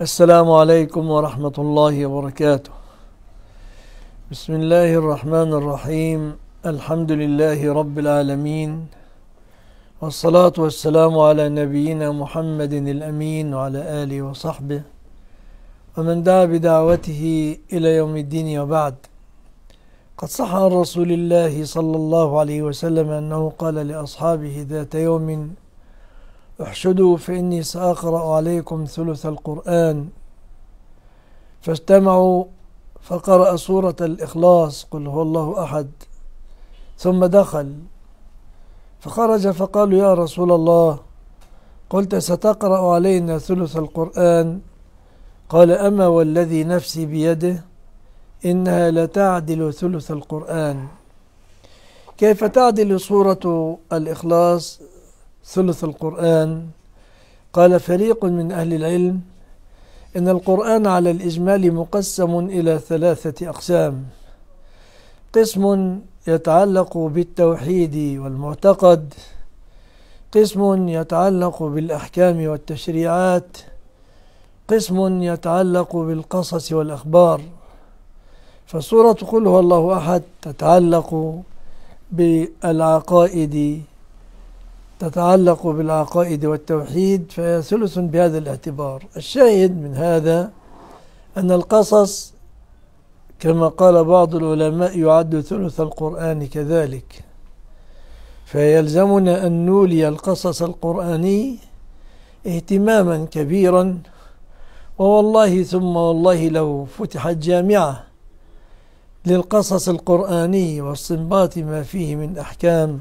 السلام عليكم ورحمة الله وبركاته بسم الله الرحمن الرحيم الحمد لله رب العالمين والصلاة والسلام على نبينا محمد الأمين وعلى آله وصحبه ومن دعا بدعوته إلى يوم الدين وبعد قد صح عن رسول الله صلى الله عليه وسلم أنه قال لأصحابه ذات يوم احشدوا فإني سأقرأ عليكم ثلث القرآن فاجتمعوا فقرأ سورة الإخلاص قل هو الله أحد ثم دخل فخرج فقالوا يا رسول الله قلت ستقرأ علينا ثلث القرآن قال أما والذي نفسي بيده إنها لتعدل ثلث القرآن كيف تعدل سورة الإخلاص ثلث القرآن قال فريق من أهل العلم إن القرآن على الإجمال مقسم إلى ثلاثة أقسام قسم يتعلق بالتوحيد والمعتقد قسم يتعلق بالأحكام والتشريعات قسم يتعلق بالقصص والأخبار فسورة قل هو الله أحد تتعلق بالعقائد تتعلق بالعقائد والتوحيد فهي ثلث بهذا الاعتبار الشاهد من هذا أن القصص كما قال بعض العلماء يعد ثلث القرآن كذلك فيلزمنا أن نولي القصص القرآني اهتماما كبيرا ووالله ثم والله لو فتحت جامعة للقصص القرآني واستنباط ما فيه من أحكام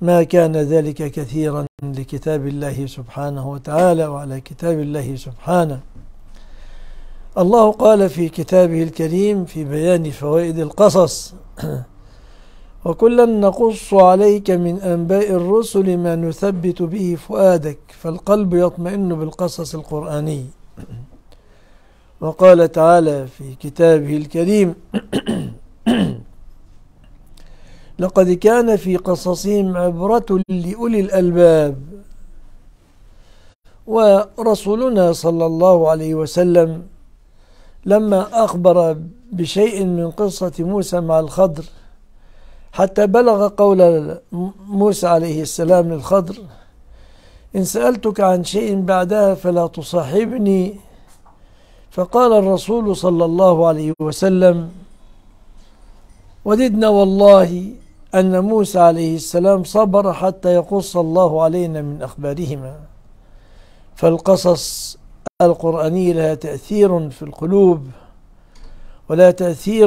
ما كان ذلك كثيرا لكتاب الله سبحانه وتعالى وعلى كتاب الله سبحانه الله قال في كتابه الكريم في بيان فوائد القصص وكلا نقص عليك من أنباء الرسل ما نثبت به فؤادك فالقلب يطمئن بالقصص القرآني وقال تعالى في كتابه الكريم لقد كان في قصصهم عبرة لأولي الألباب ورسولنا صلى الله عليه وسلم لما أخبر بشيء من قصة موسى مع الخضر حتى بلغ قول موسى عليه السلام للخضر إن سألتك عن شيء بعدها فلا تصاحبني فقال الرسول صلى الله عليه وسلم وددنا والله أن موسى عليه السلام صبر حتى يقص الله علينا من أخبارهما فالقصص القرآنية لها تأثير في القلوب ولا تأثير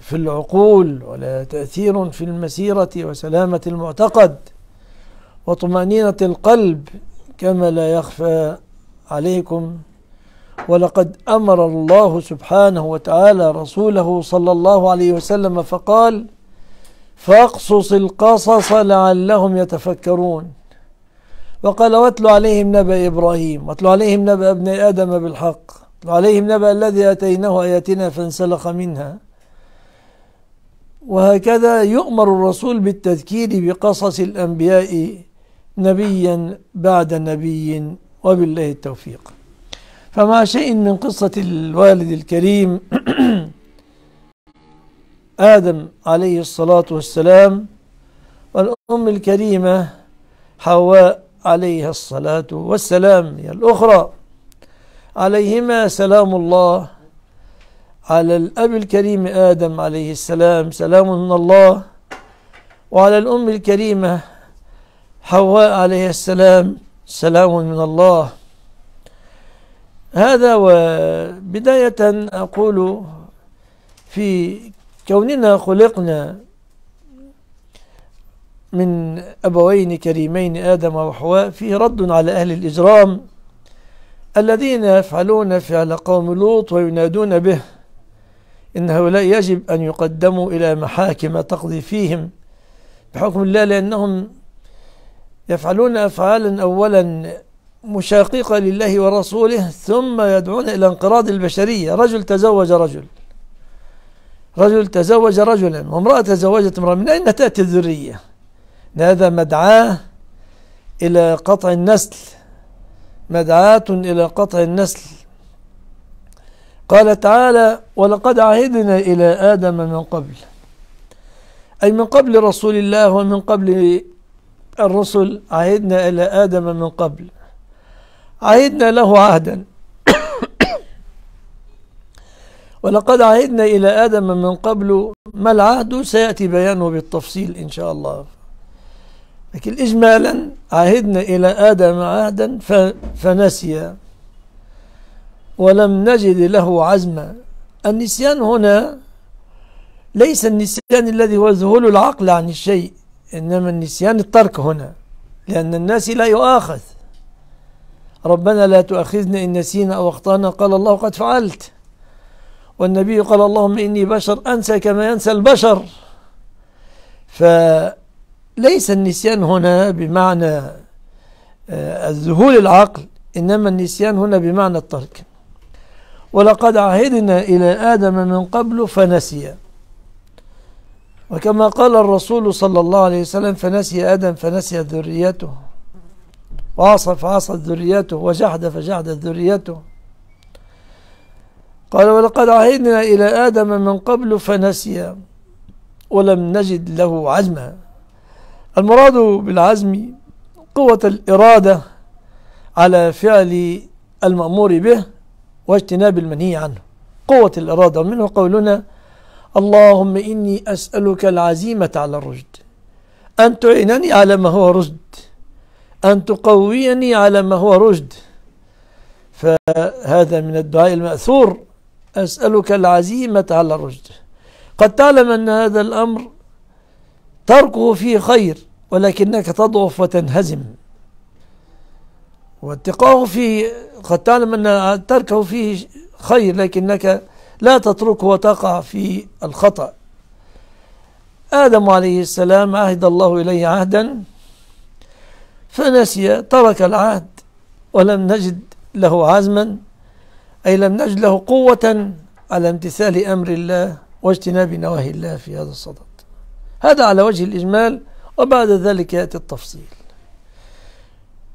في العقول ولا تأثير في المسيرة وسلامة المعتقد وطمأنينة القلب كما لا يخفى عليكم ولقد أمر الله سبحانه وتعالى رسوله صلى الله عليه وسلم فقال: فاقصص القصص لعلهم يتفكرون وقال واتل عليهم نبأ إبراهيم واتل عليهم نبأ ابن آدم بالحق واتل عليهم نبأ الذي أتيناه آياتنا فانسلخ منها وهكذا يؤمر الرسول بالتذكير بقصص الأنبياء نبيا بعد نبي وبالله التوفيق فمع شيء من قصة الوالد الكريم آدم عليه الصلاة والسلام والأم الكريمة حواء عليها الصلاة والسلام هي الأخرى عليهما سلام الله على الأب الكريم آدم عليه السلام سلام من الله وعلى الأم الكريمة حواء عليه السلام سلام من الله هذا وبداية أقول في كوننا خلقنا من أبوين كريمين آدم وحواء فيه رد على أهل الإجرام الذين يفعلون فعل قوم لوط وينادون به إن هؤلاء يجب أن يقدموا إلى محاكم تقضي فيهم بحكم الله لأنهم يفعلون أفعالا أولا مشاققة لله ورسوله ثم يدعون إلى انقراض البشرية رجل تزوج رجل رجل تزوج رجلا وامرأة تزوجت امرأة من أين تأتي الذرية هذا مدعاة إلى قطع النسل مدعاة إلى قطع النسل قال تعالى ولقد عهدنا إلى آدم من قبل أي من قبل رسول الله ومن قبل الرسل عهدنا إلى آدم من قبل عهدنا له عهدا ولقد عهدنا إلى آدم من قبل ما العهد سيأتي بيانه بالتفصيل إن شاء الله لكن إجمالا عهدنا إلى آدم عهدا فنسي ولم نجد له عزما النسيان هنا ليس النسيان الذي هو ذهول العقل عن الشيء إنما النسيان الترك هنا لأن الناس لا يؤاخذ ربنا لا تؤاخذنا إن نسينا أو أخطأنا قال الله قد فعلت والنبي قال اللهم إني بشر أنسى كما ينسى البشر فليس النسيان هنا بمعنى آه، الذهول العقل إنما النسيان هنا بمعنى الترك ولقد عهدنا إلى آدم من قبل فنسي وكما قال الرسول صلى الله عليه وسلم فنسي آدم فنسي ذريته وعصى فعصت ذريته وجحد فجحدت ذريته قال ولقد عهدنا إلى آدم من قبل فنسي ولم نجد له عزما المراد بالعزم قوة الإرادة على فعل المأمور به واجتناب المنهي عنه قوة الإرادة منه قولنا اللهم إني أسألك العزيمة على الرشد أن تعينني على ما هو رشد أن تقويني على ما هو رشد فهذا من الدعاء المأثور أسألك العزيمة على الرشد قد تعلم أن هذا الأمر تركه فيه خير ولكنك تضعف وتنهزم واتقاه فيه قد تعلم أن تركه فيه خير لكنك لا تتركه وتقع في الخطأ آدم عليه السلام عهد الله إليه عهدا فنسي ترك العهد ولم نجد له عزما أي لم نجد له قوة على امتثال أمر الله واجتناب نواهي الله في هذا الصدد هذا على وجه الإجمال وبعد ذلك يأتي التفصيل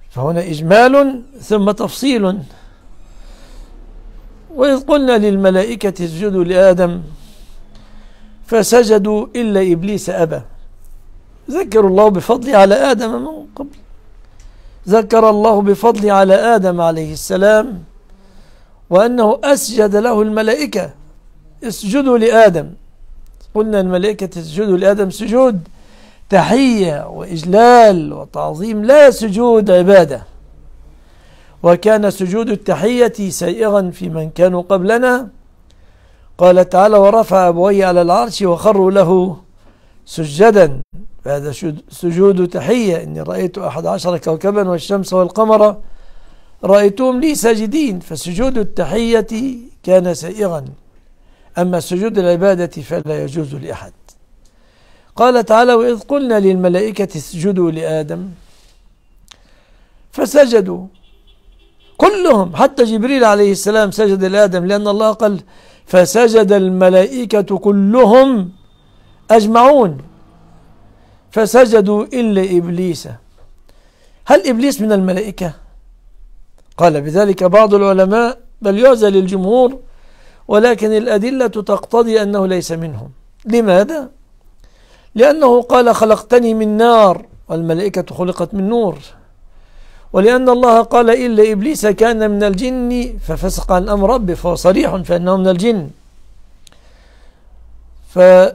فهنا إجمال ثم تفصيل وإذ قلنا للملائكة اسجدوا لآدم فسجدوا إلا إبليس أبى ذكر الله بفضل على آدم من قبل ذكر الله بفضل على آدم عليه السلام وأنه أسجد له الملائكة اسجدوا لآدم قلنا الملائكة اسجدوا لآدم سجود تحية وإجلال وتعظيم لا سجود عبادة وكان سجود التحية سائغا في من كانوا قبلنا قال تعالى ورفع أبوي على العرش وخروا له سجدا فهذا سجود تحية إني رأيت أحد عشر كوكبا والشمس والقمر رأيتهم لي ساجدين فسجود التحية كان سائغا أما سجود العبادة فلا يجوز لأحد قال تعالى وإذ قلنا للملائكة اسجدوا لآدم فسجدوا كلهم حتى جبريل عليه السلام سجد لآدم لأن الله قال فسجد الملائكة كلهم أجمعون فسجدوا إلا إبليس هل إبليس من الملائكة؟ قال بذلك بعض العلماء بل يعزى للجمهور ولكن الأدلة تقتضي أنه ليس منهم لماذا؟ لأنه قال خلقتني من نار والملائكة خلقت من نور ولأن الله قال إلا إبليس كان من الجن ففسق عن أمر ربه فهو صريح فأنه من الجن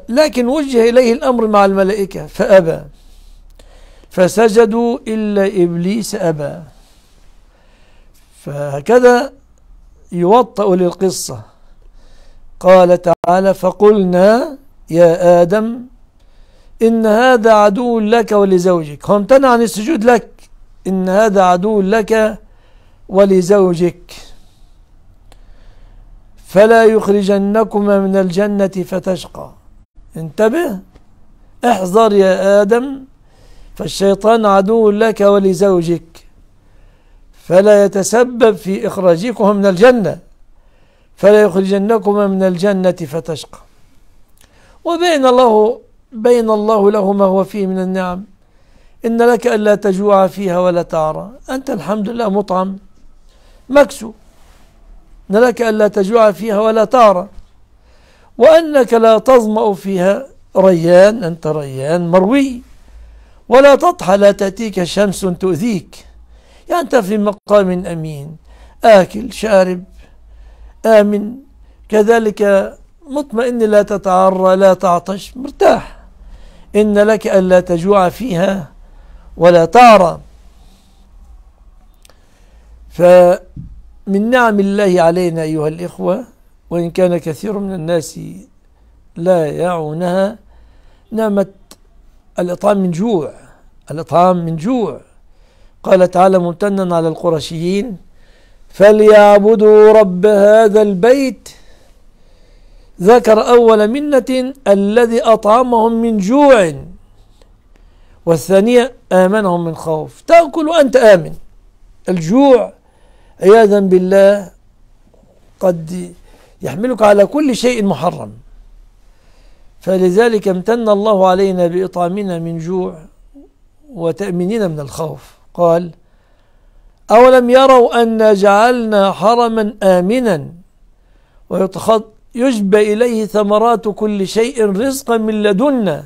لكن وجه إليه الأمر مع الملائكة فأبى فسجدوا إلا إبليس أبى فهكذا يوطأ للقصة قال تعالى فقلنا يا آدم إن هذا عدو لك ولزوجك هو امتنع عن السجود لك إن هذا عدو لك ولزوجك فلا يخرجنكما من الجنة فتشقى انتبه احذر يا آدم فالشيطان عدو لك ولزوجك فلا يتسبب في إخراجكم من الجنة فلا يخرجنكما من الجنة فتشقى وبين الله بين الله له ما هو فيه من النعم إن لك ألا تجوع فيها ولا تعرى أنت الحمد لله مطعم مكسو إن لك ألا تجوع فيها ولا تعرى وأنك لا تظمأ فيها ريان أنت ريان مروي ولا تضحى لا تأتيك شمس تؤذيك يعني أنت في مقام أمين آكل شارب آمن كذلك مطمئن لا تتعرى لا تعطش مرتاح إن لك ألا تجوع فيها ولا تعرى فمن نعم الله علينا أيها الإخوة وإن كان كثير من الناس لا يعونها نعمة الإطعام من جوع الإطعام من جوع قال تعالى ممتنا على القرشيين فليعبدوا رب هذا البيت ذكر أول منة الذي أطعمهم من جوع والثانية آمنهم من خوف تأكل وأنت آمن الجوع عياذا بالله قد يحملك على كل شيء محرم فلذلك امتن الله علينا بإطعامنا من جوع وتأميننا من الخوف قال أولم يروا أن جعلنا حرما آمنا ويتخط يجبى إليه ثمرات كل شيء رزقا من لدنا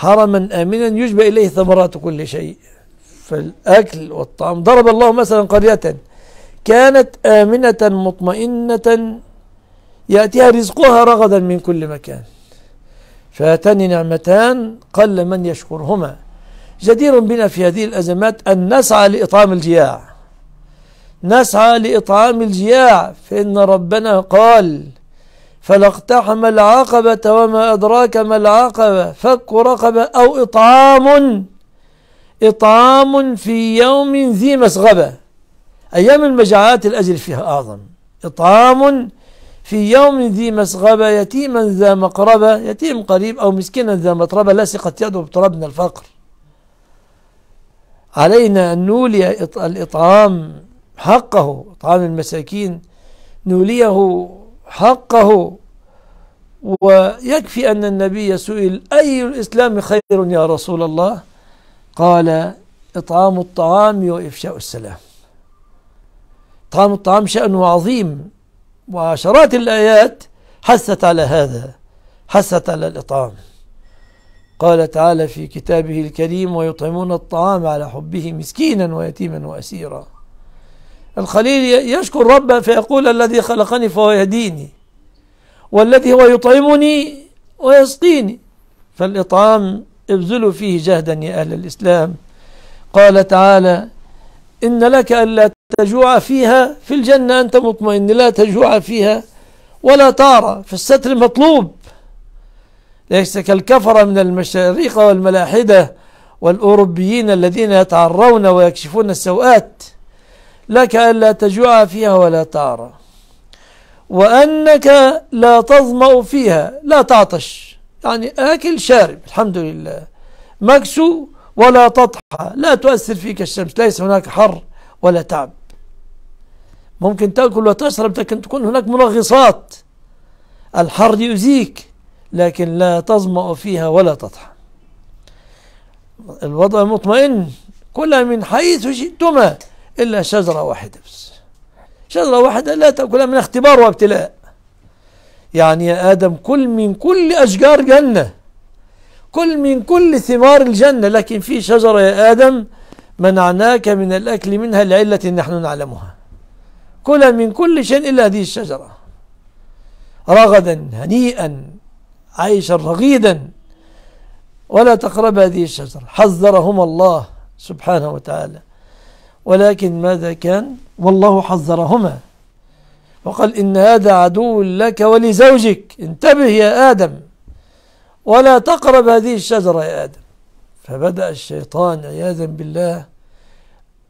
حرما آمنا يجبى إليه ثمرات كل شيء فالأكل والطعام ضرب الله مثلا قرية كانت آمنة مطمئنة يأتيها رزقها رغدا من كل مكان فهاتان نعمتان قل من يشكرهما جدير بنا في هذه الأزمات أن نسعى لإطعام الجياع نسعى لإطعام الجياع فإن ربنا قال فلاقتحم العقبة وما أدراك ما العقبة فك رقبة أو إطعام إطعام في يوم ذي مسغبة أيام المجاعات الأجر فيها أعظم إطعام في يوم ذي مسغبة يتيما ذا مقربة يتيم قريب أو مسكينا ذا مطربة لصقت يده بتراب من الفقر علينا أن نولي الإطعام حقه إطعام المساكين نوليه حقه ويكفي أن النبي سئل أي الإسلام خير يا رسول الله قال إطعام الطعام وإفشاء السلام إطعام الطعام شأن عظيم وعشرات الآيات حثت على هذا حثت على الإطعام قال تعالى في كتابه الكريم ويطعمون الطعام على حبه مسكينا ويتيما وأسيرا الخليل يشكر ربه فيقول الذي خلقني فهو يهديني والذي هو يطعمني ويسقيني فالإطعام ابذلوا فيه جهدا يا أهل الإسلام قال تعالى إن لك ألا تجوع فيها في الجنة أنت مطمئن لا تجوع فيها ولا تعرى في الستر مطلوب ليس كالكفرة من المشاريق والملاحدة والأوروبيين الذين يتعرون ويكشفون السوءات لك ألا تجوع فيها ولا تعرى وأنك لا تظمأ فيها لا تعطش يعني أكل شارب الحمد لله مكسو ولا تطحى لا تؤثر فيك الشمس ليس هناك حر ولا تعب ممكن تأكل وتشرب لكن تكون هناك منغصات الحر يؤذيك لكن لا تظمأ فيها ولا تطحن الوضع مطمئن كل من حيث شئتما إلا شجرة واحدة بس شجرة واحدة لا تأكل من اختبار وابتلاء يعني يا آدم كل من كل أشجار جنة كل من كل ثمار الجنة لكن في شجرة يا آدم منعناك من الأكل منها لعلة نحن نعلمها كل من كل شيء إلا هذه الشجرة رغدا هنيئا عيشا رغيدا ولا تقرب هذه الشجرة حذرهما الله سبحانه وتعالى ولكن ماذا كان والله حذرهما وقال إن هذا عدو لك ولزوجك انتبه يا آدم ولا تقرب هذه الشجرة يا آدم فبدأ الشيطان عياذا بالله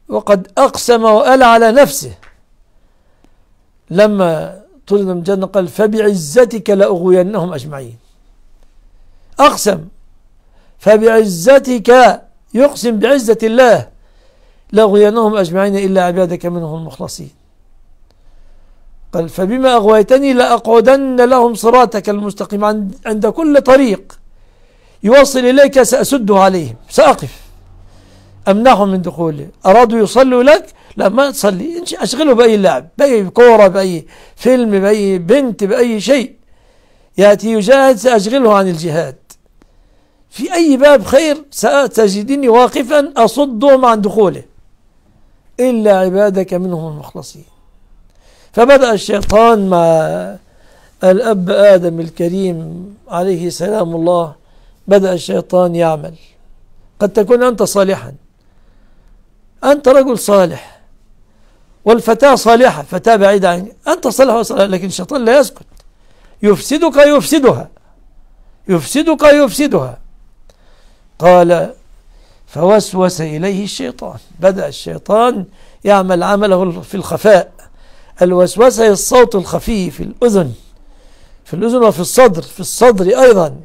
وقد أقسم وأل على نفسه لما طلنا من الجنة قال فبعزتك لأغوينهم أجمعين أقسم فبعزتك يقسم بعزة الله لأغوينهم أجمعين إلا عبادك منهم المخلصين قال فبما أغويتني لأقعدن لهم صراطك المستقيم عند كل طريق يوصل إليك سأسده عليهم سأقف أمنعهم من دخوله أرادوا يصلوا لك لا ما تصلي أشغله بأي لعب بأي كورة بأي فيلم بأي بنت بأي شيء يأتي يجاهد سأشغله عن الجهاد في أي باب خير ستجدني واقفا أصدهم عن دخوله إلا عبادك منهم المخلصين فبدأ الشيطان مع الأب آدم الكريم عليه سلام الله بدأ الشيطان يعمل قد تكون أنت صالحا أنت رجل صالح والفتاة صالحة فتاة بعيدة عنك أنت صالح وصالح لكن الشيطان لا يسكت يفسدك يفسدها يفسدك يفسدها قال فوسوس إليه الشيطان بدأ الشيطان يعمل عمله في الخفاء الوسوسة هي الصوت الخفي في الأذن في الأذن وفي الصدر في الصدر أيضا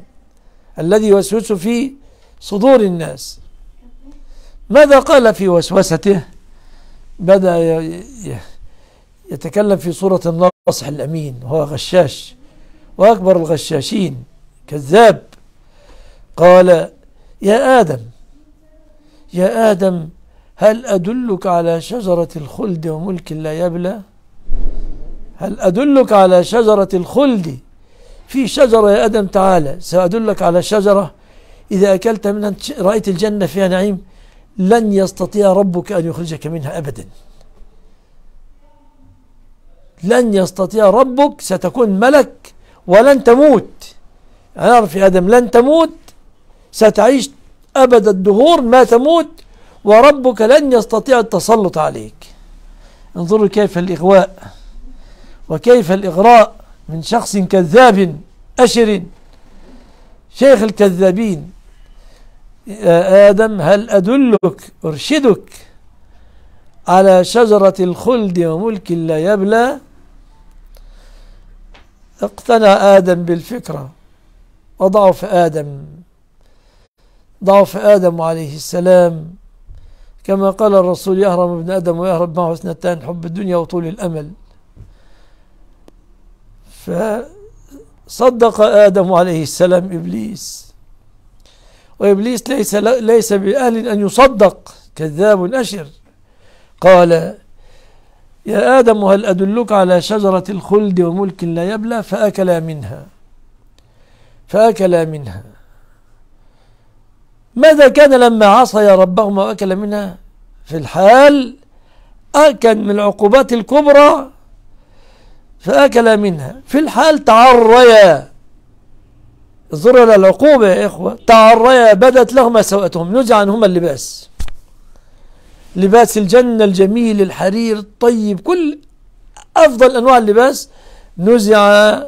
الذي يوسوس في صدور الناس ماذا قال في وسوسته بدأ يتكلم في صورة الناصح الأمين وهو غشاش وأكبر الغشاشين كذاب قال يا آدم يا آدم هل أدلك على شجرة الخلد وملك لا يبلى هل أدلك على شجرة الخلد في شجرة يا آدم تعالى سأدلك على شجرة إذا أكلت منها رأيت الجنة فيها نعيم لن يستطيع ربك أن يخرجك منها أبدا لن يستطيع ربك ستكون ملك ولن تموت أعرف يا آدم لن تموت ستعيش أبد الدهور ما تموت وربك لن يستطيع التسلط عليك انظروا كيف الإغواء وكيف الإغراء من شخص كذاب أشر شيخ الكذابين يا آدم هل أدلك أرشدك على شجرة الخلد وملك لا يبلى اقتنع آدم بالفكرة وضعف آدم ضعف آدم عليه السلام كما قال الرسول يهرم ابن آدم ويهرب معه اثنتان حب الدنيا وطول الأمل فصدق آدم عليه السلام إبليس وإبليس ليس, ليس بأهل أن يصدق كذاب أشر قال يا آدم هل أدلك على شجرة الخلد وملك لا يبلى فأكلا منها فأكلا منها ماذا كان لما عصي ربهما وأكل منها في الحال أكل من العقوبات الكبرى فأكل منها في الحال تعريا انظروا العقوبة يا إخوة تعريا بدت لهما سوءتهم نزع عنهما اللباس لباس الجنة الجميل الحرير الطيب كل أفضل أنواع اللباس نزع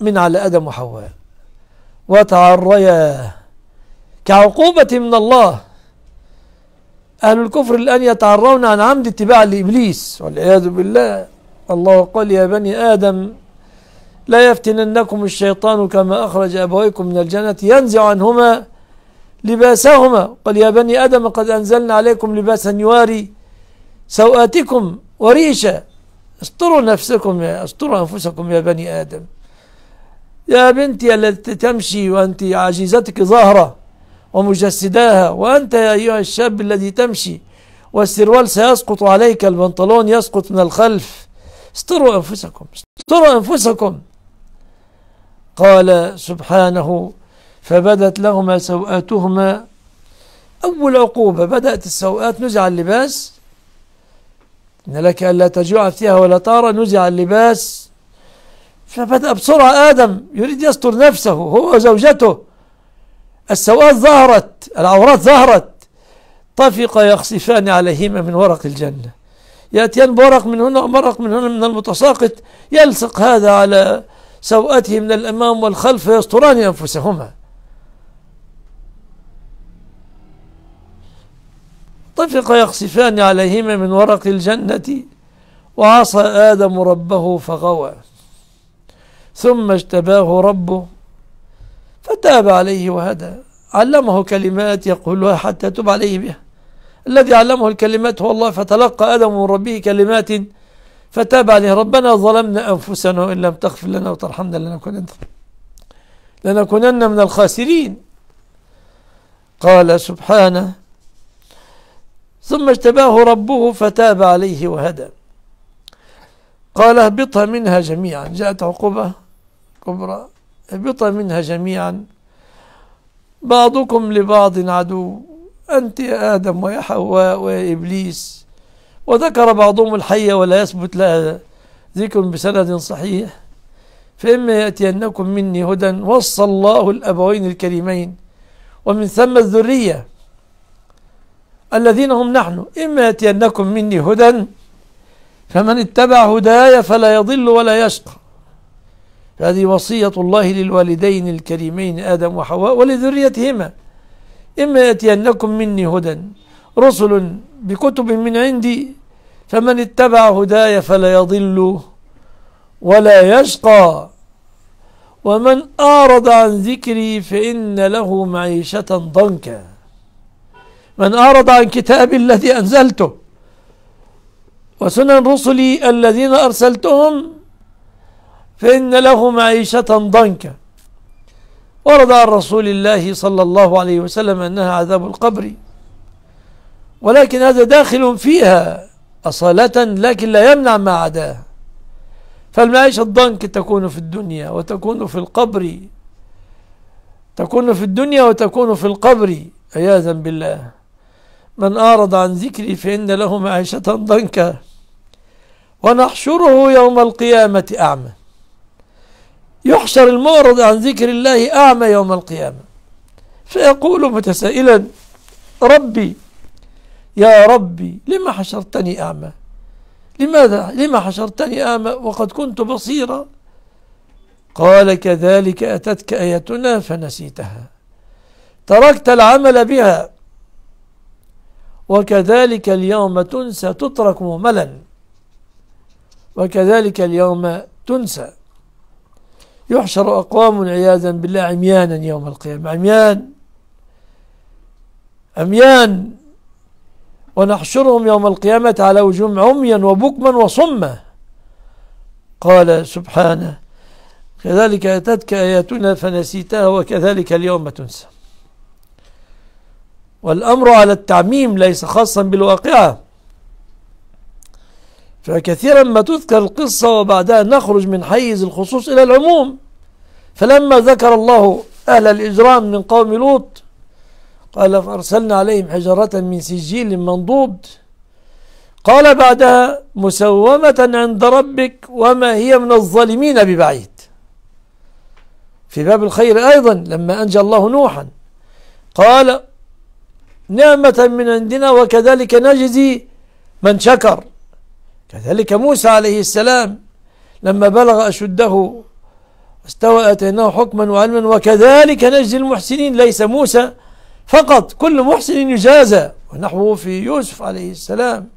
من على آدم وحواء وتعريا كعقوبة من الله أهل الكفر الآن يتعرون عن عمد اتباع لإبليس والعياذ بالله الله قال يا بني آدم لا يفتننكم الشيطان كما أخرج أبويكم من الجنة ينزع عنهما لباسهما قال يا بني آدم قد أنزلنا عليكم لباسا يواري سوآتكم وريشا استروا نفسكم يا استروا أنفسكم يا بني آدم يا بنتي التي تمشي وأنت عجيزتك ظاهرة ومجسداها وأنت يا أيها الشاب الذي تمشي والسروال سيسقط عليك البنطلون يسقط من الخلف استروا أنفسكم استروا أنفسكم قال سبحانه فبدت لهما سوآتهما أول عقوبة بدأت السوآت نزع اللباس إن لك ألا تجوع فيها ولا تارى نزع اللباس فبدأ بسرعة آدم يريد يستر نفسه هو وزوجته السواد ظهرت العورات ظهرت طفق يخصفان عليهما من ورق الجنة يأتيان بورق من هنا ومرق من هنا من المتساقط يلصق هذا على سوءته من الأمام والخلف فيستران أنفسهما طفق يخصفان عليهما من ورق الجنة وعصى آدم ربه فغوى ثم اجتباه ربه فتاب عليه وهدى علمه كلمات يقولها حتى تب عليه بها الذي علمه الكلمات هو الله فتلقى آدم من ربه كلمات فتاب عليه ربنا ظلمنا أنفسنا وإن لم تغفر لنا وترحمنا لنكونن لنكونن من الخاسرين قال سبحانه ثم اجتباه ربه فتاب عليه وهدى قال اهبطها منها جميعا جاءت عقوبة كبرى اهبطا منها جميعا بعضكم لبعض عدو أنت يا آدم ويا حواء ويا إبليس وذكر بعضهم الحية ولا يثبت لها ذكر بسند صحيح فإما يأتينكم مني هدى وصى الله الأبوين الكريمين ومن ثم الذرية الذين هم نحن إما يأتينكم مني هدى فمن اتبع هداي فلا يضل ولا يشقى هذه وصية الله للوالدين الكريمين آدم وحواء ولذريتهما إما يأتينكم مني هدى رسل بكتب من عندي فمن اتبع هداي فلا يضل ولا يشقى ومن أعرض عن ذكري فإن له معيشة ضنكا من أعرض عن كتابي الذي أنزلته وسنن رسلي الذين أرسلتهم فإن له معيشة ضنكا ورد عن رسول الله صلى الله عليه وسلم أنها عذاب القبر ولكن هذا داخل فيها أصالة لكن لا يمنع ما عداها فالمعيشة الضنك تكون في الدنيا وتكون في القبر تكون في الدنيا وتكون في القبر عياذا بالله من أعرض عن ذكري فإن له معيشة ضنكا ونحشره يوم القيامة أعمى يحشر المعرض عن ذكر الله أعمى يوم القيامة فيقول متسائلا ربي يا ربي لما حشرتني أعمى لماذا لما حشرتني أعمى وقد كنت بصيرا قال كذلك أتتك آياتنا فنسيتها تركت العمل بها وكذلك اليوم تنسى تترك مهملا وكذلك اليوم تنسى يحشر أقوام عياذا بالله عميانا يوم القيامة عميان عميان ونحشرهم يوم القيامة على وجوم عميا وبكما وصما قال سبحانه كذلك أتتك آياتنا فنسيتها وكذلك اليوم تنسى والأمر على التعميم ليس خاصا بالواقعة فكثيرا ما تذكر القصة وبعدها نخرج من حيز الخصوص إلى العموم فلما ذكر الله أهل الإجرام من قوم لوط قال فأرسلنا عليهم حجرة من سجيل منضود قال بعدها مسومة عند ربك وما هي من الظالمين ببعيد في باب الخير أيضا لما أنجى الله نوحا قال نعمة من عندنا وكذلك نجزي من شكر كذلك موسى عليه السلام لما بلغ أشده استوى أتيناه حكما وعلما وكذلك نجزي المحسنين ليس موسى فقط كل محسن يجازى ونحوه في يوسف عليه السلام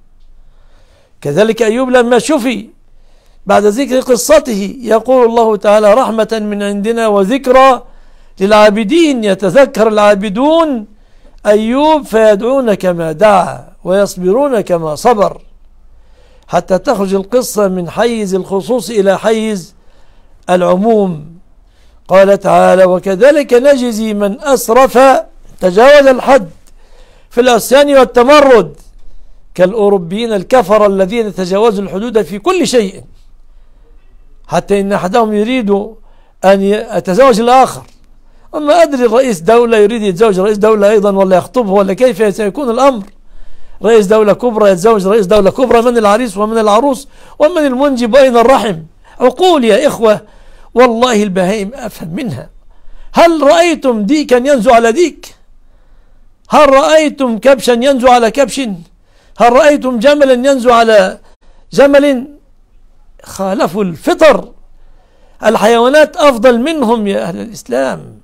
كذلك أيوب لما شفي بعد ذكر قصته يقول الله تعالى رحمة من عندنا وذكرى للعابدين يتذكر العابدون أيوب فيدعون كما دعا ويصبرون كما صبر حتى تخرج القصة من حيز الخصوص إلى حيز العموم قال تعالى وكذلك نجزي من أسرف تجاوز الحد في العصيان والتمرد كالأوروبيين الكفر الذين تجاوزوا الحدود في كل شيء حتى إن أحدهم يريد أن يتزوج الآخر أما أدري رئيس دولة يريد يتزوج رئيس دولة أيضا ولا يخطبه ولا كيف سيكون الأمر رئيس دولة كبرى يتزوج رئيس دولة كبرى من العريس ومن العروس ومن المنجي بين الرحم عقول يا إخوة والله البهائم أفهم منها هل رأيتم ديكا ينزو على ديك هل رأيتم كبشا ينزو على كبش هل رأيتم جملا ينزو على جمل خالفوا الفطر الحيوانات أفضل منهم يا أهل الإسلام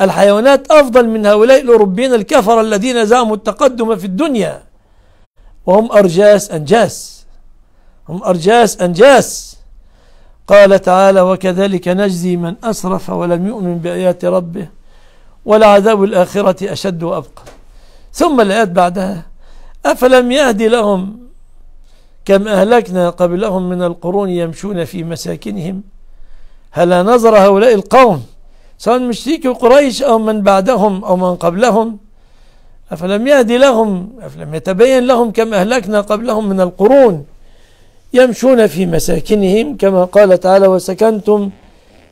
الحيوانات أفضل من هؤلاء الأوروبيين الكفر الذين زعموا التقدم في الدنيا وهم أرجاس أنجاس هم أرجاس أنجاس قال تعالى وكذلك نجزي من أسرف ولم يؤمن بآيات ربه ولعذاب الآخرة أشد وأبقى ثم الآيات بعدها أفلم يهدي لهم كم أهلكنا قبلهم من القرون يمشون في مساكنهم هل نظر هؤلاء القوم سواء مشركي قريش أو من بعدهم أو من قبلهم أفلم يهدي لهم أفلم يتبين لهم كم أهلكنا قبلهم من القرون يمشون في مساكنهم كما قال تعالى وسكنتم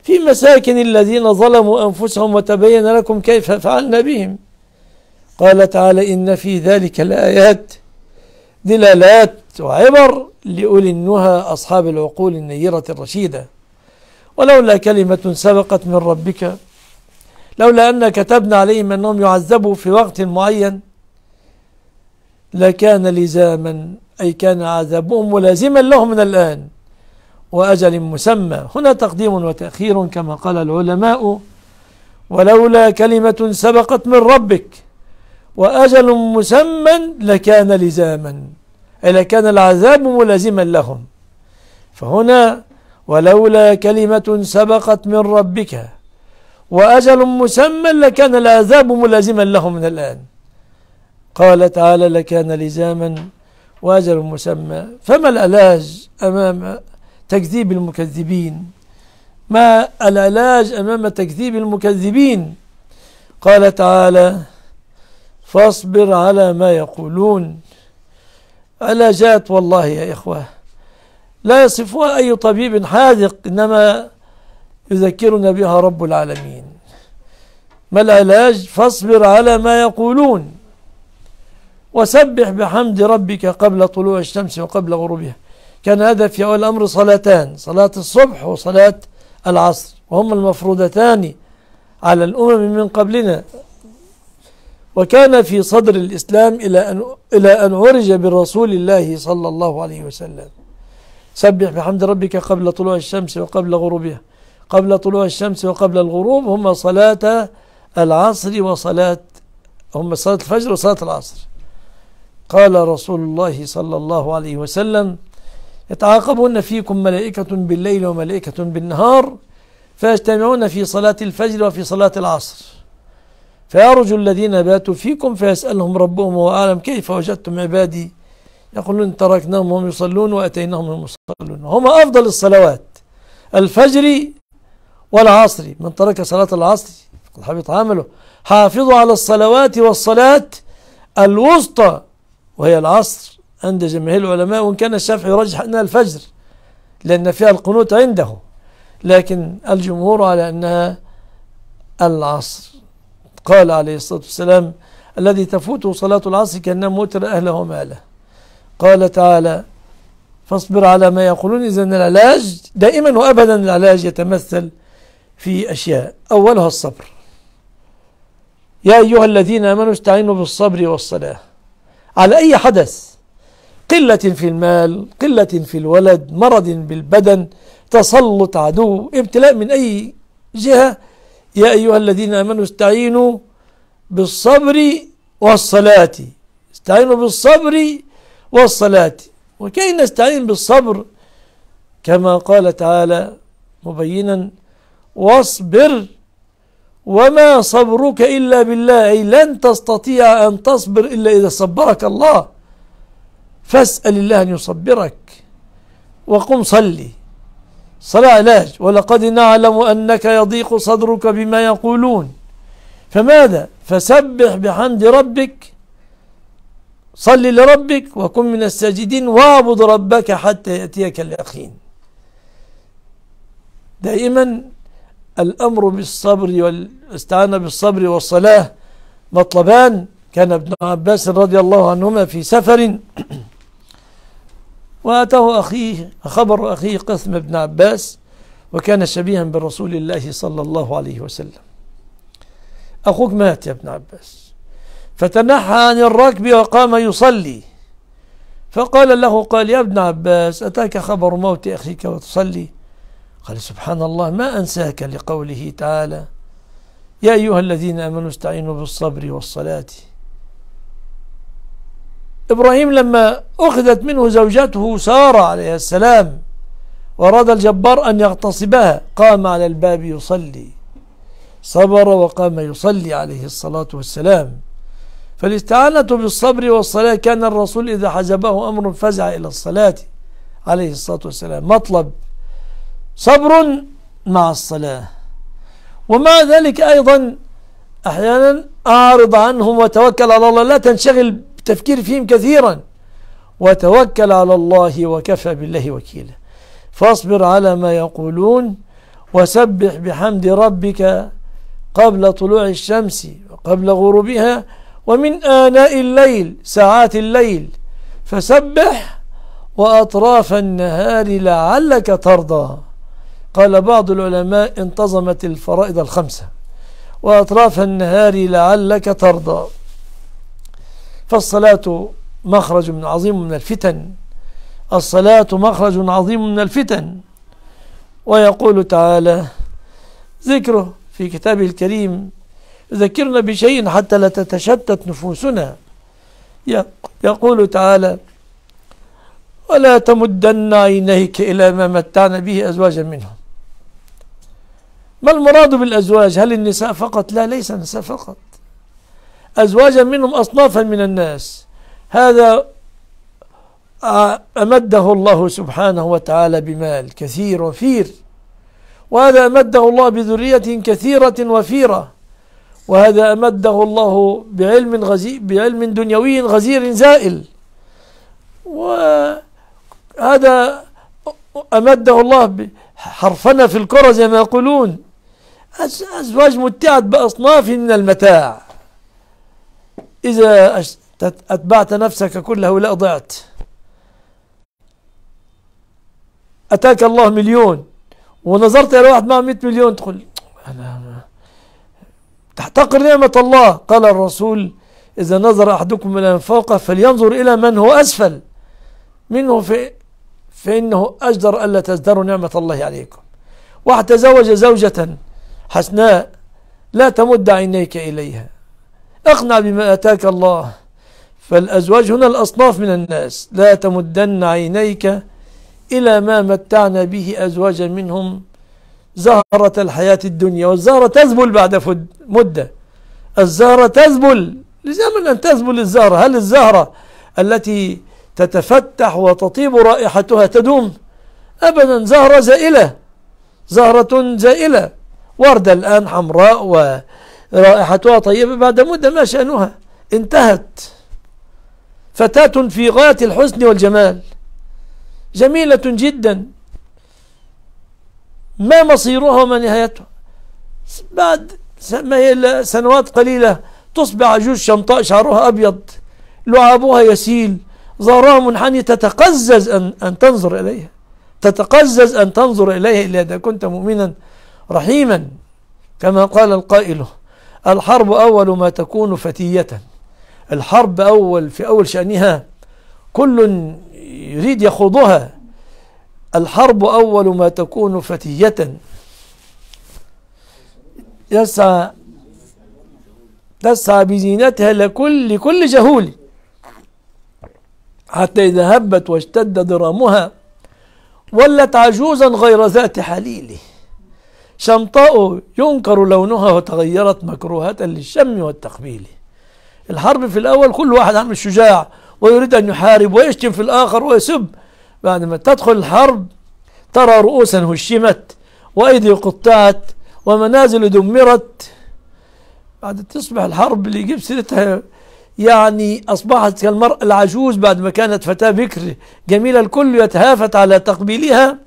في مساكن الذين ظلموا أنفسهم وتبين لكم كيف فعلنا بهم قال تعالى إن في ذلك الآيات دلالات وعبر لأولي النهى أصحاب العقول النيرة الرشيدة ولولا كلمة سبقت من ربك لولا أن كتبنا عليهم أنهم يعذبوا في وقت معين لكان لزاما أي كان عذابهم ملازما لهم من الآن وأجل مسمى هنا تقديم وتأخير كما قال العلماء ولولا كلمة سبقت من ربك وأجل مسمى لكان لزاما أي لكان العذاب ملازما لهم فهنا ولولا كلمة سبقت من ربك وأجل مسمى لكان العذاب ملازما له من الآن قال تعالى لكان لزاما وأجل مسمى فما العلاج أمام تكذيب المكذبين ما العلاج أمام تكذيب المكذبين قال تعالى فاصبر على ما يقولون علاجات والله يا إخوة لا يصفها أي طبيب حاذق إنما يذكرنا بها رب العالمين ما العلاج فاصبر على ما يقولون وسبح بحمد ربك قبل طلوع الشمس وقبل غروبها كان هذا في أول الأمر صلاتان صلاة الصبح وصلاة العصر وهما المفروضتان على الأمم من قبلنا وكان في صدر الإسلام إلى أن, إلى أن عرج برسول الله صلى الله عليه وسلم سبح بحمد ربك قبل طلوع الشمس وقبل غروبها قبل طلوع الشمس وقبل الغروب هما صلاة العصر وصلاة هما صلاة الفجر وصلاة العصر قال رسول الله صلى الله عليه وسلم يتعاقبون فيكم ملائكة بالليل وملائكة بالنهار فيجتمعون في صلاة الفجر وفي صلاة العصر فيعرج الذين باتوا فيكم فيسألهم ربهم وأعلم أعلم كيف وجدتم عبادي يقولون تركناهم وهم يصلون وأتيناهم وهم يصلون هما أفضل الصلوات الفجر والعصر من ترك صلاة العصر فقد حبط عمله حافظوا على الصلوات والصلاة الوسطى وهي العصر عند جماهير العلماء وإن كان الشافعي يرجح أنها الفجر لأن فيها القنوت عنده لكن الجمهور على أنها العصر قال عليه الصلاة والسلام الذي تفوته صلاة العصر كأنه متر أهله وماله قال تعالى فاصبر على ما يقولون إذا العلاج دائما وأبدا العلاج يتمثل في أشياء أولها الصبر يا أيها الذين آمنوا استعينوا بالصبر والصلاة على أي حدث قلة في المال قلة في الولد مرض بالبدن تسلط عدو ابتلاء من أي جهة يا أيها الذين آمنوا استعينوا بالصبر والصلاة استعينوا بالصبر والصلاة وكي نستعين بالصبر كما قال تعالى مبينا واصبر وما صبرك إلا بالله أي لن تستطيع أن تصبر إلا إذا صبرك الله فاسأل الله أن يصبرك وقم صلي صلاة علاج ولقد نعلم أنك يضيق صدرك بما يقولون فماذا فسبح بحمد ربك صل لربك وكن من الساجدين واعبد ربك حتى يأتيك اليقين دائما الأمر بالصبر والاستعانة بالصبر والصلاة مطلبان كان ابن عباس رضي الله عنهما في سفر وأتاه أخيه خبر أخيه قثم بن عباس وكان شبيها برسول الله صلى الله عليه وسلم أخوك مات يا ابن عباس فتنحى عن الركب وقام يصلي فقال له قال يا ابن عباس أتاك خبر موت أخيك وتصلي قال سبحان الله ما أنساك لقوله تعالى يا أيها الذين آمنوا استعينوا بالصبر والصلاة إبراهيم لما أخذت منه زوجته سارة عليه السلام وأراد الجبار أن يغتصبها قام على الباب يصلي صبر وقام يصلي عليه الصلاة والسلام فالاستعانة بالصبر والصلاة كان الرسول إذا حجبه أمر فزع إلى الصلاة عليه الصلاة والسلام مطلب صبر مع الصلاة ومع ذلك أيضا أحيانا أعرض عنهم وتوكل على الله لا تنشغل بالتفكير فيهم كثيرا وتوكل على الله وكفى بالله وكيلا فاصبر على ما يقولون وسبح بحمد ربك قبل طلوع الشمس وقبل غروبها ومن آناء الليل ساعات الليل فسبح وأطراف النهار لعلك ترضى قال بعض العلماء انتظمت الفرائض الخمسة وأطراف النهار لعلك ترضى فالصلاة مخرج من عظيم من الفتن الصلاة مخرج عظيم من الفتن ويقول تعالى ذكره في كتابه الكريم يذكرنا بشيء حتى لا تتشتت نفوسنا يقول تعالى ولا تمدن عينيك إلى ما متعنا به أزواجا منهم ما المراد بالأزواج هل النساء فقط لا ليس النساء فقط أزواجا منهم أصنافا من الناس هذا أمده الله سبحانه وتعالى بمال كثير وفير وهذا أمده الله بذرية كثيرة وفيرة وهذا أمده الله بعلم غزي بعلم دنيوي غزير زائل وهذا أمده الله حرفنا في الكرة زي ما يقولون أزواج متعت بأصناف من المتاع إذا أتبعت نفسك كله لا ضعت أتاك الله مليون ونظرت إلى واحد معه 100 مليون تقول أنا تحتقر نعمة الله قال الرسول إذا نظر أحدكم إلى من فوقه فلينظر إلى من هو أسفل منه في فإنه أجدر ألا تزدروا نعمة الله عليكم واحد تزوج زوجة حسناء لا تمد عينيك إليها اقنع بما أتاك الله فالأزواج هنا الأصناف من الناس لا تمدن عينيك إلى ما متعنا به أزواجا منهم زهرة الحياة الدنيا والزهرة تذبل بعد مدة الزهرة تذبل لزمن أن تذبل الزهرة هل الزهرة التي تتفتح وتطيب رائحتها تدوم أبدا زهرة زائلة زهرة زائلة وردة الآن حمراء ورائحتها طيبة بعد مدة ما شأنها انتهت فتاة في غاية الحسن والجمال جميلة جدا ما مصيرها وما نهايتها بعد سنوات قليلة تصبح عجوز شمطاء شعرها أبيض لعابها يسيل ظهرها منحني تتقزز أن, أن تنظر إليها تتقزز أن تنظر إليها إلا إذا كنت مؤمنا رحيما كما قال القائل الحرب أول ما تكون فتية الحرب أول في أول شأنها كل يريد يخوضها الحرب أول ما تكون فتية يسعى تسعى بزينتها لكل كل جهول حتى إذا هبت واشتد ضرامها ولت عجوزا غير ذات حليله شمطاء ينكر لونها وتغيرت مكروهة للشم والتقبيل الحرب في الأول كل واحد عامل شجاع ويريد أن يحارب ويشتم في الآخر ويسب بعدما تدخل الحرب ترى رؤوسا هشمت وأيدي قطعت ومنازل دمرت بعد تصبح الحرب اللي يجيب سيرتها يعني أصبحت كالمرأة العجوز بعد ما كانت فتاة بكر جميلة الكل يتهافت على تقبيلها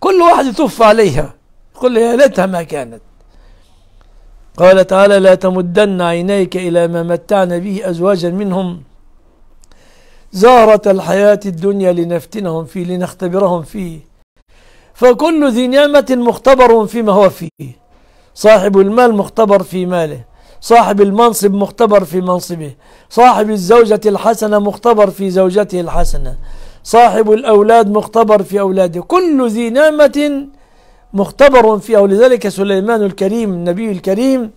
كل واحد يتف عليها قل يا ليتها ما كانت قال تعالى لا تمدن عينيك إلى ما متعنا به أزواجا منهم زارة الحياة الدنيا لنفتنهم فيه لنختبرهم فيه فكل ذي نعمة مختبر فيما هو فيه صاحب المال مختبر في ماله صاحب المنصب مختبر في منصبه صاحب الزوجة الحسنة مختبر في زوجته الحسنة صاحب الأولاد مختبر في أولاده كل ذي نعمة مختبر فيها ولذلك سليمان الكريم النبي الكريم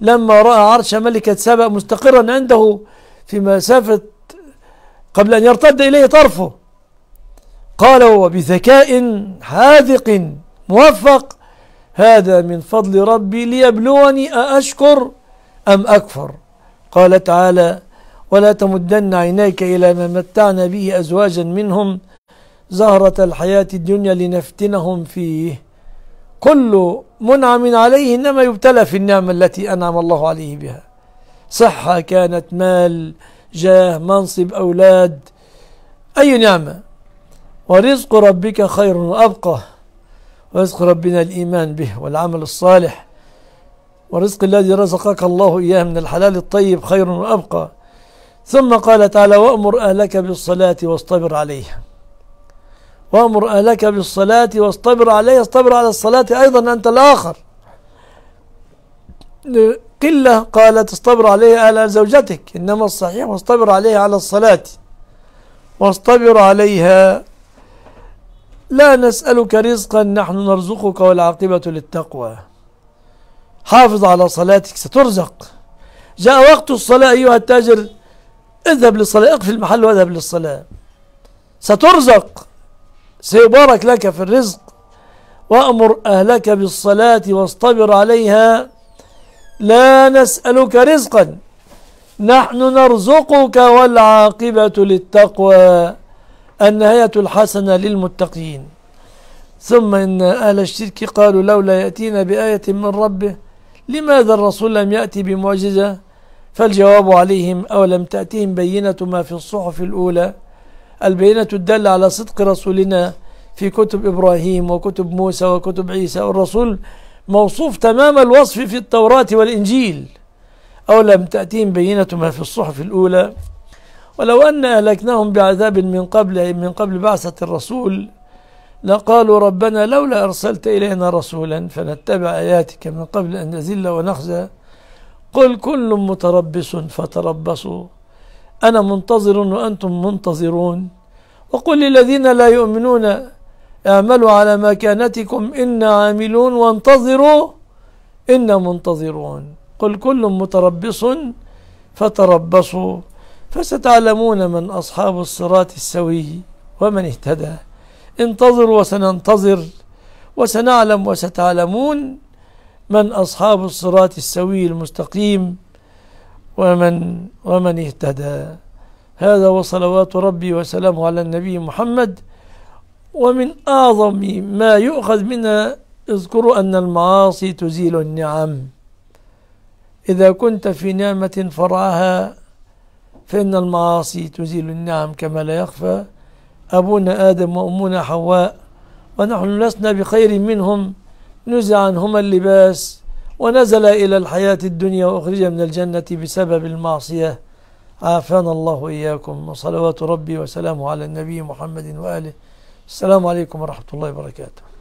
لما رأى عرش ملكة سبأ مستقرا عنده في مسافة قبل أن يرتد إليه طرفه قال وبذكاء حاذق موفق هذا من فضل ربي ليبلوني أأشكر أم أكفر قال تعالى ولا تمدن عينيك إلى ما متعنا به أزواجا منهم زهرة الحياة الدنيا لنفتنهم فيه كل منعم عليه إنما يبتلى في النعمة التي أنعم الله عليه بها صحة كانت مال جاه منصب أولاد أي نعمة ورزق ربك خير وأبقى ورزق ربنا الإيمان به والعمل الصالح ورزق الذي رزقك الله إياه من الحلال الطيب خير وأبقى ثم قال تعالى وأمر أهلك بالصلاة واصطبر عليها وامر أهلك بالصلاة واصطبر عليها اصطبر على الصلاة أيضا أنت الآخر قلة قالت اصطبر عليها على زوجتك إنما الصحيح واصطبر عليها على الصلاة واصطبر عليها لا نسألك رزقا نحن نرزقك والعاقبة للتقوى حافظ على صلاتك سترزق جاء وقت الصلاة أيها التاجر اذهب للصلاة اقفل المحل واذهب للصلاة سترزق سيبارك لك في الرزق وأمر أهلك بالصلاة واصطبر عليها لا نسألك رزقا نحن نرزقك والعاقبة للتقوى النهاية الحسنة للمتقين ثم إن أهل الشرك قالوا لولا يأتينا بآية من ربه لماذا الرسول لم يأتي بمعجزة فالجواب عليهم أولم تأتهم بينة ما في الصحف الأولى البينة الدالة على صدق رسولنا في كتب إبراهيم وكتب موسى وكتب عيسى الرسول موصوف تمام الوصف في التوراة والإنجيل أو لم تأتيهم بينة ما في الصحف الأولى ولو أن أهلكناهم بعذاب من قبل من قبل بعثة الرسول لقالوا ربنا لولا أرسلت إلينا رسولا فنتبع آياتك من قبل أن نذل ونخزى قل كل متربص فتربصوا أنا منتظر وأنتم منتظرون وقل للذين لا يؤمنون اعملوا على مكانتكم إنا عاملون وانتظروا إنا منتظرون قل كل متربص فتربصوا فستعلمون من أصحاب الصراط السوي ومن اهتدى انتظروا وسننتظر وسنعلم وستعلمون من أصحاب الصراط السوي المستقيم ومن ومن اهتدى هذا وصلوات ربي وسلامه على النبي محمد ومن أعظم ما يؤخذ منها اذكروا أن المعاصي تزيل النعم إذا كنت في نعمة فرعها فإن المعاصي تزيل النعم كما لا يخفى أبونا آدم وأمنا حواء ونحن لسنا بخير منهم نزع عنهما اللباس ونزل إلى الحياة الدنيا وأخرج من الجنة بسبب المعصية عافانا الله إياكم وصلوات ربي وسلامه على النبي محمد وآله السلام عليكم ورحمة الله وبركاته